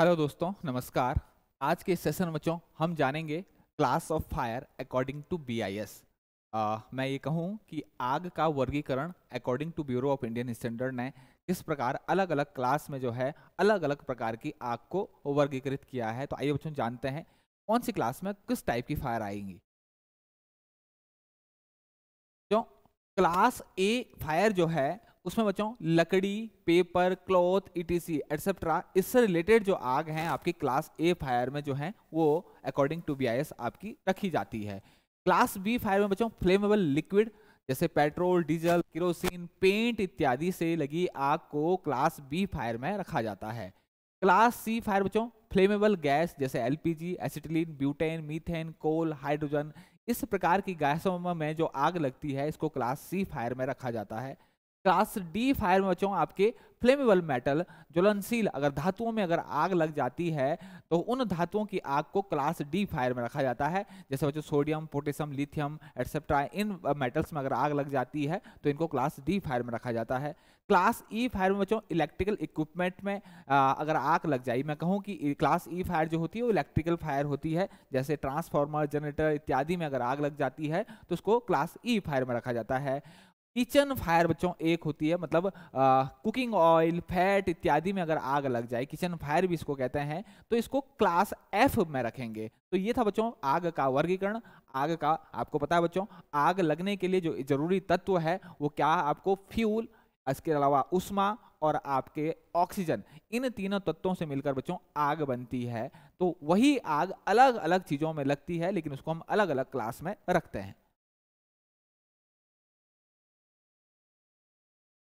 hello दोस्तों नमस्कार आज के सेशन बच्चों हम जानेंगे class of fire according to BIS मैं ये कहूँ कि आग का वर्गीकरण according to bureau of Indian standard ने किस प्रकार अलग अलग क्लास में जो है अलग अलग प्रकार की आग को वर्गीकृत किया है तो आइए बच्चों जानते हैं कौन सी क्लास में किस टाइप की फायर आएंगी जो क्लास ए फायर जो है उसमें बच्चों लकड़ी पेपर क्लॉथ इटीसी एटसेट्रा इससे रिलेटेड जो आग है आपकी क्लास ए फायर में जो है वो अकॉर्डिंग टू बी आपकी रखी जाती है क्लास बी फायर में बच्चों फ्लेमेबल लिक्विड जैसे पेट्रोल डीजल किरोसिन पेंट इत्यादि से लगी आग को क्लास बी फायर में रखा जाता है क्लास सी फायर बच्चों फ्लेमेबल गैस जैसे LPG acetylene butane methane coal hydrogen इस प्रकार की गैसों में जो आग लगती है इसको क्लास सी फायर में रखा जाता है क्लास डी फायर में बच्चों आपके फ्लेमेबल मेटल ज्वलनशील अगर धातुओं में अगर आग लग जाती है तो उन धातुओं की आग को क्लास डी फायर में रखा जाता है जैसे बच्चों सोडियम पोटेशियम लिथियम एटसेप्ट्रा इन मेटल्स uh, में अगर आग लग जाती है तो इनको क्लास डी फायर में रखा जाता है क्लास ई फायर में बच्चों इलेक्ट्रिकल इक्विपमेंट में आ, uh, अगर आग लग जाए मैं कहूँ कि क्लास ई फायर जो होती है वो इलेक्ट्रिकल फायर होती है जैसे ट्रांसफार्मर जनरेटर इत्यादि में अगर आग लग जाती है तो उसको क्लास ई फायर में रखा जाता है किचन फायर बच्चों एक होती है मतलब आ, कुकिंग ऑयल फैट इत्यादि में अगर आग लग जाए किचन फायर भी इसको कहते हैं तो इसको क्लास एफ में रखेंगे तो ये था बच्चों आग का वर्गीकरण आग का आपको पता है बच्चों आग लगने के लिए जो जरूरी तत्व है वो क्या आपको फ्यूल इसके अलावा उष्मा और आपके ऑक्सीजन इन तीनों तत्वों से मिलकर बच्चों आग बनती है तो वही आग अलग अलग चीज़ों में लगती है लेकिन उसको हम अलग अलग क्लास में रखते हैं